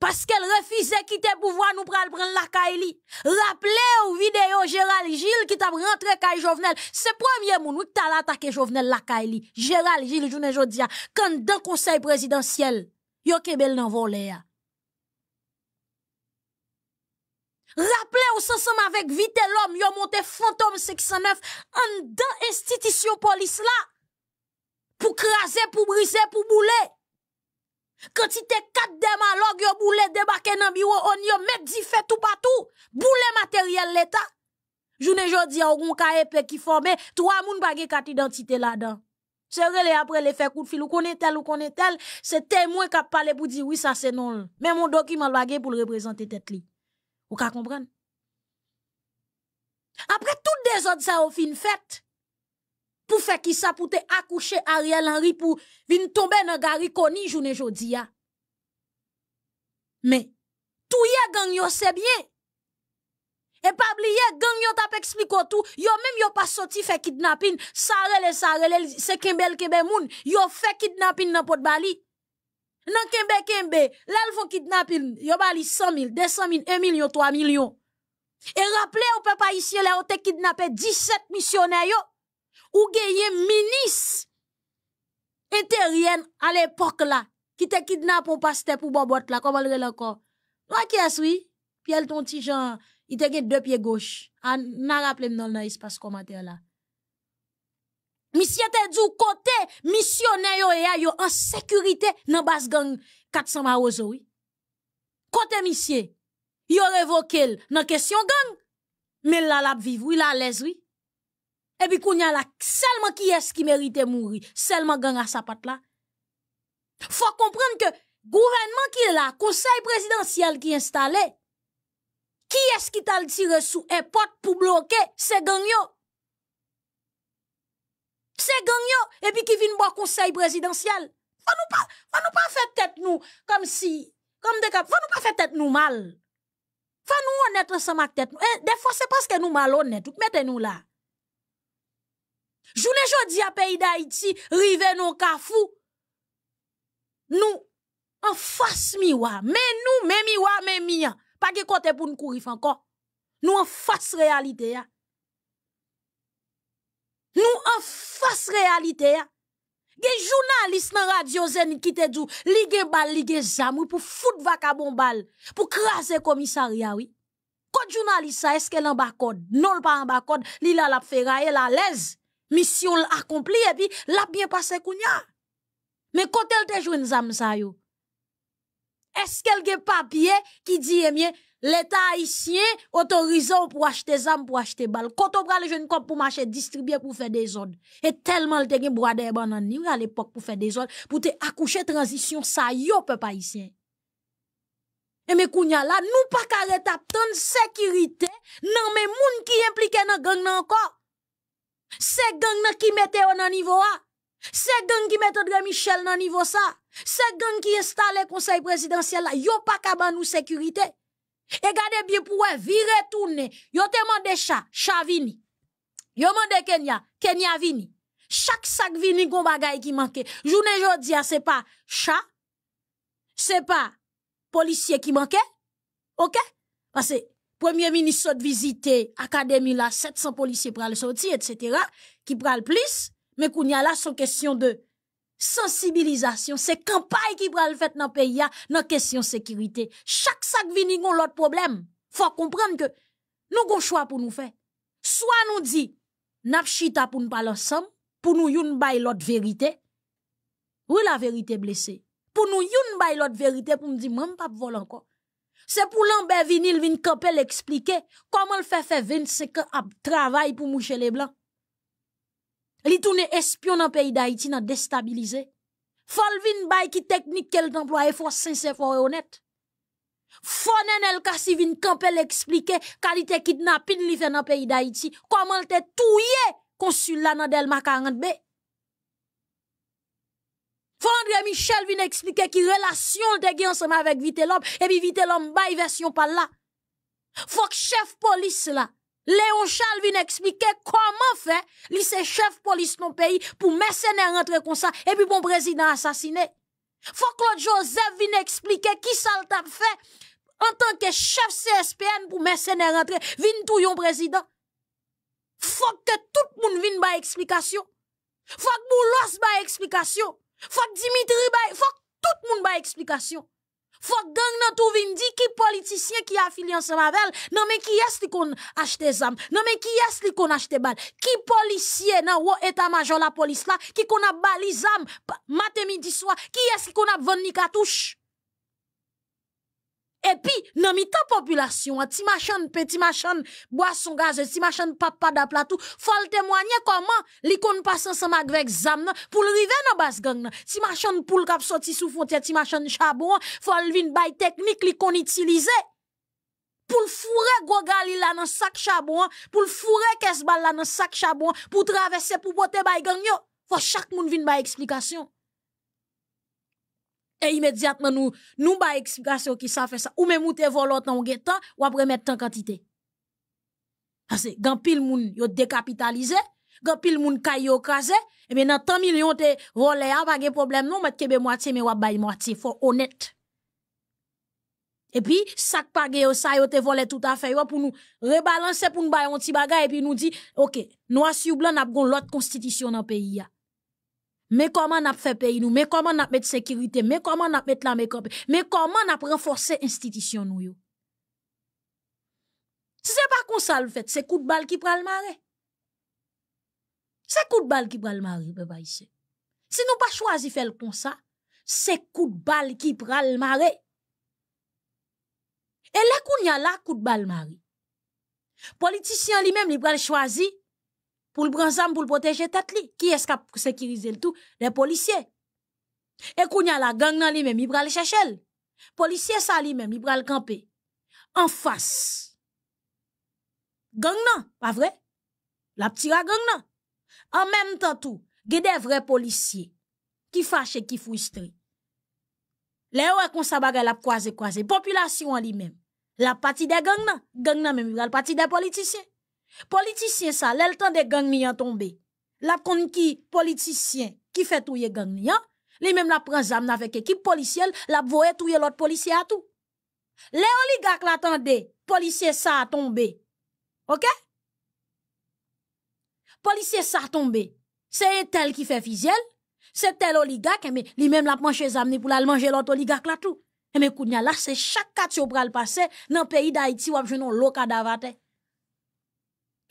Paske l refize kite pou vo an nou pre al pren laka ili. Raple ou videyo Gérald Gilles kit ap rentre kay Jovenel. Se premiye moun wik tala atake Jovenel laka ili. Gérald Gilles jounen jodia. Kan den konsey prezidentiyel, yo kebel nan vo le ya. Raple ou se som avek vite lom yo monte fantom 69 an den institisyon polis la. pou krasè, pou brisè, pou boule. Kwen ti te kat deman log yo boule debake nan biwo, on yo met di fet ou patou. Boule materyèl leta. Jounè jò di a ou goun ka epè ki fòmè, twa moun bagè kat identite la dan. Se rele apre le fekout fil, ou konè tel, ou konè tel, se temwen kap pale pou di, oui sa se non. Mè moun dokiman bagè pou l'reprezante tet li. Ou ka kompran? Apre tout de zòd sa ou fin fèt, pour faire ki ça pou te accoucher Ariel Henry pou vin tomber nan gari koni jounen jodi ya. Men, touye gang yo bien. Et pas pabliye gang yo tap ekspliko tout, yo même yo fait kidnapping, fè relé sarele relé c'est kembel kembe moun, yo kidnapping kidnapping nan pot bali. Nan kembe kembe, lèl fò kidnapping, yo bali 100 000, 200 000, 1 million, 3 millions. Et rappelez au peuple haïtien isye lè ou te 17 missionnaires, ou gagné ministre intérieur à l'époque là qui t'a kidnappé pour pasteur pour bobot là comment le encore toi qui est oui puis ton petit Jean il t'a gagné deux pieds gauche ah, n'a rappelé dans l'espace commentaire là monsieur t'a du côté missionnaire yo et yo en sécurité dans base gang 400 maroso oui côté monsieur il a révoqué dans question gang mais là la vivre oui là l'aise oui et puis, seulement qui est-ce qui mérite mourir? Seulement gang à sa patte là? Faut comprendre que, le gouvernement qui est là, le conseil présidentiel qui est installé, qui est-ce qui t'a tiré sous un porte pour bloquer? C'est gagnon? C'est gagnon. Et puis, qui vient boire conseil présidentiel? Faut nous pas, faut pas faire tête nous, comme si, comme des faut nous pas faire tête nous mal. Faut nous honnêtement ensemble avec tête nous. Eh, des fois, c'est parce que nous malhonnêtes. Mettez-nous là. Jounen jodi a peyi da iti, rive nou kafou. Nou, an fas miwa, men nou, men miwa, men miya. Pa ge kote pou nou kourif anko. Nou an fas realite ya. Nou an fas realite ya. Ge jounalist nan radyo zen ki te dou, li gen bal, li gen zamou, pou foud vakabon bal, pou krasen komisari ya wi. Kote jounalist sa, eske nan bakod? Non l pa an bakod, li la lap feraye, la lez. mission l'accomplit, et puis l'a bien passé kounya. Mais quand elle te joue zam sa yo, est-ce qu'elle a papier qui dit, eh bien, l'État haïtien autorise pour acheter des pour acheter balles. Quand on prend le jeune corps pour marcher, distribuer pour faire des ordres. Et tellement le te bois des bananes, à l'époque pour faire des ordres, pour te accoucher transition, ça yo, peuple haïtien. Et eh, mais kounya là, nous pas qu'à l'étape sécurité, non mais moun qui impliqué dans gang encore. C'est gang nan qui mette yo nan niveau a. C'est gang qui mette André Michel nan niveau ça. C'est gang qui installe conseil présidentiel. là. Yo pa kaban nou sécurité. Et regardez bien pour virer vire tourne. Yo te mande chat vini. Yo mande Kenya, Kenya vini. chaque sac vini gon bagay qui manke. Jounen jodi a pas pa chat, Se pas policier qui manke. Ok? que premier ministre sort visiter académie 700 policiers pour le sortir etc. qui le plus mais qu'on y a là son question de sensibilisation c'est campagne qui le fait hein, dans pays dans la question sécurité chaque sac vient notre l'autre problème faut comprendre que nous avons choix pour nous faire soit nous dit nous chita pour nous parler ensemble pour nous y et l'autre vérité oui la vérité blessée pour nous youn et l'autre vérité pour nous dire même pas voler encore Se pou lan be vinil vin kapel eksplike, koman l fè fè vin seke ap travay pou mouche le blan? Li tou ne espyon nan peyi da iti nan destabilize? Fòl vin bay ki teknik ke l t'employe fòl sensè fòl e onèt? Fònen el kasi vin kapel eksplike, kalite kidnapin li fè nan peyi da iti, koman l te touye konsul la nan del makarantbe? André Michel vienne expliquer qui relation te gen ensemble avec Vitelhomme et puis Vitelhomme bail version par là. Faut que chef police là Léon Charles vient expliquer comment fait c'est chef police non pays pour mercenaires rentrer comme ça et puis bon président assassiné. Faut Claude Joseph vienne expliquer qui ça tape fait en tant que chef CSPN pour Mercenaire rentrer, vienne tout yon président. Faut que tout le monde vienne par explication. Faut que Boulos par explication. Fok Dimitri faut fok tout moun ba explication. Fok gang nan tout vin di ki affilié ki afili ansan mavel, nan men ki yes li kon achete zam, nan qui ki ce li kon achete bal, Qui policier nan ou état major la police la, qui kon a bali zam, midi soir. ki est li kon a ven ni katouche. Et puis, mi ta population, hein, ti machin, petit machin boisson gaz, petit ti papa d'aplatou, tout, faut témoigner comment li kon passe ensemble avec zam pour pou dans la base gang nan. Ti machan cap l'kap sous sou petit ti machin chabon, fol vin bay technique li kon utilise. Pour l'foure gogali gali la nan sac chabon, hein, pou caisse kesbal la nan sac chabon, pour traverser pou bote bay gang yo. Fos chak moun vin bay explication et immédiatement nous nous ba explication qui ça fait ça ou même ou te volant ou temps ou après mettre en quantité parce que gan pile moun yo décapitalisé grand pile moun kayo krasé et nan tant millions te volé a ah, pas de problème non mettre kebe moitié mais ou bay moitié faut honnête et puis, ça pas yo ça yo te volé tout à fait pour nous rebalancer pour nous bailler un petit bagage et puis nous dit OK, noir sur blanc n'a pas l'autre constitution dans pays Men koman ap fe peyi nou, men koman ap met sekirite, men koman ap met la mekope, men koman ap renfose institisyon nou yo. Se se pa konsal fèt, se kout bal ki pral mare. Se kout bal ki pral mare, beba isè. Se nou pa chwazi fèl konsal, se kout bal ki pral mare. E le koun ya la kout bal mare. Politisyon li mèm li pral chwazi. pou l'bran zan pou l'poteje tet li. Ki eskap sekirize l'tou? Le polisye. E kounya la gang nan li men mibral chechel. Polisye sa li men mibral kampe. An fas. Gang nan, pa vre? La ptira gang nan. An menm tan tou, gede vre polisye, ki fache, ki fwistre. Le yo akonsabare la pkwaze-kwaze, populasyon li men. La pati de gang nan, gang nan men mibral pati de politisye. Politisyen sa, lè l'tande ganglian tombe, l ap kon ki politisyen ki fe touye ganglian, li mèm l ap prez amne avek ekip polisyen, l ap voye touye lot polisyen atou. Lè oligak l atande, polisyen sa a tombe, ok? Polisyen sa a tombe, seye tel ki fe fizyel, se tel oligak, li mèm l ap manche zamne pou l almanje lot oligak l atou. Eme kounya lak se chak kat yo pral pase nan peyi da iti wap jenon loka davatey.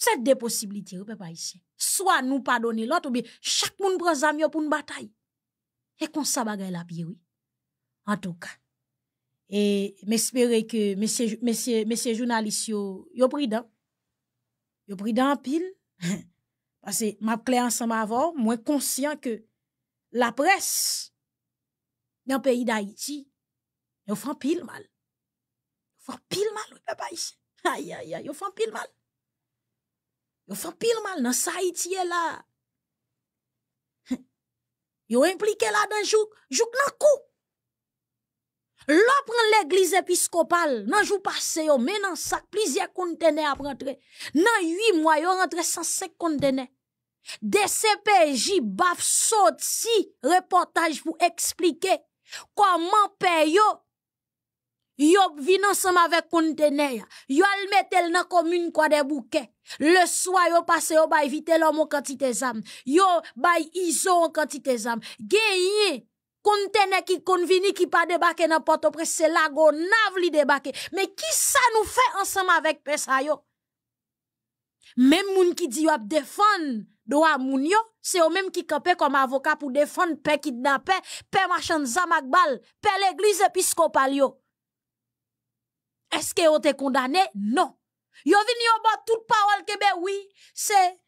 C'est des possibilités, vous pouvez ici. Soit nous pardonner l'autre, ou bien chaque monde prend un pour une bataille. Et qu'on ça la pire, oui. En tout cas. Et m'espérer que messieurs messie, journalistes, vous prudent. Vous prudent pile. Parce que ma clé ensemble avant, moi conscient que la presse dans le pays d'Haïti, vous font pile mal. Vous font pile mal, oui, papa ici. Aïe, aïe, aïe, vous font pile mal. Yo fait pil mal dans sa e la. Yo implike là dans jouk, jouk nan kou. Lò l'Église épiscopale, nan jou passe yo, men nan sak plusieurs kontene ap rentre. Nan 8 mois, yo rentre 105 sek DCPJ baf sot si reportaj vous expliquer comment pe Yo vin ensemble avec conteneur. Yo al metel nan commune quoi des bouquets. Le soir yo passe yo bay vite l'homme quantité zam. Yo bay iso en quantité zam. Gagné conteneur qui convini qui pas débarquer nan Port-au-Prince, c'est la nav li débarqué Mais qui ça nous fait ensemble avec Pesa yo? Même moun ki di yo ap défendre doa moun yo, c'est eux même qui campent comme avocat pour défendre pe kidnappé, pe marchand zamak bal, paix l'église épiscopale yo. Est-ce que vous êtes condamné? Non. Vous venez a bas toute parole que ben oui, c'est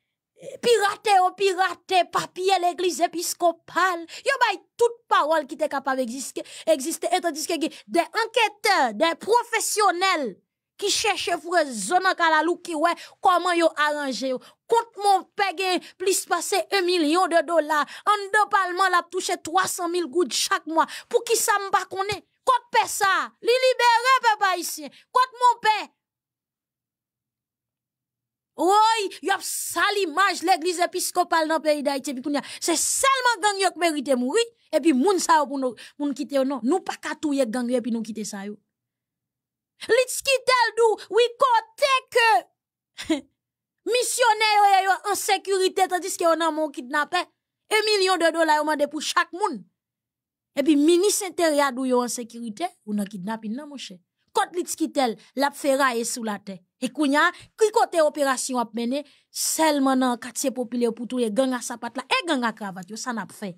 pirater ou pirater papier l'église épiscopale. Vous avez toute parole qui est capable d'exister. Et tandis que des enquêteurs, des professionnels qui cherchent pour zone en Kalalou qui ouais comment vous arrangé. Compte mon père plus passer un million de dollars. En deux la touché 300 000 gouttes chaque mois. Pour qui ça ne pas quand paix ça, li libérer papa ici. Quand mon père. Oui, y a sale image l'église épiscopale dans le pays d'Haïti C'est seulement gang yo qui mérite mourir et puis moun ça pour nous moun quitter non. Nous pas katouye gang et puis nous quitter ça yo. qui tel dou, oui côté que missionnaire en sécurité tandis que on a mon kidnappé. Un million de dollars yon mande pour chaque moun. Et puis, ministre intérieur d'où en sécurité, ou nan kidnapping nan, mon Quand Kot litskitel, la fera est sous la terre. Et kounya, qui kote opération ap mené, seulement nan quartier populaire pour tout les gang à sapat la, et gang à cravate, yon sa n'ap fait.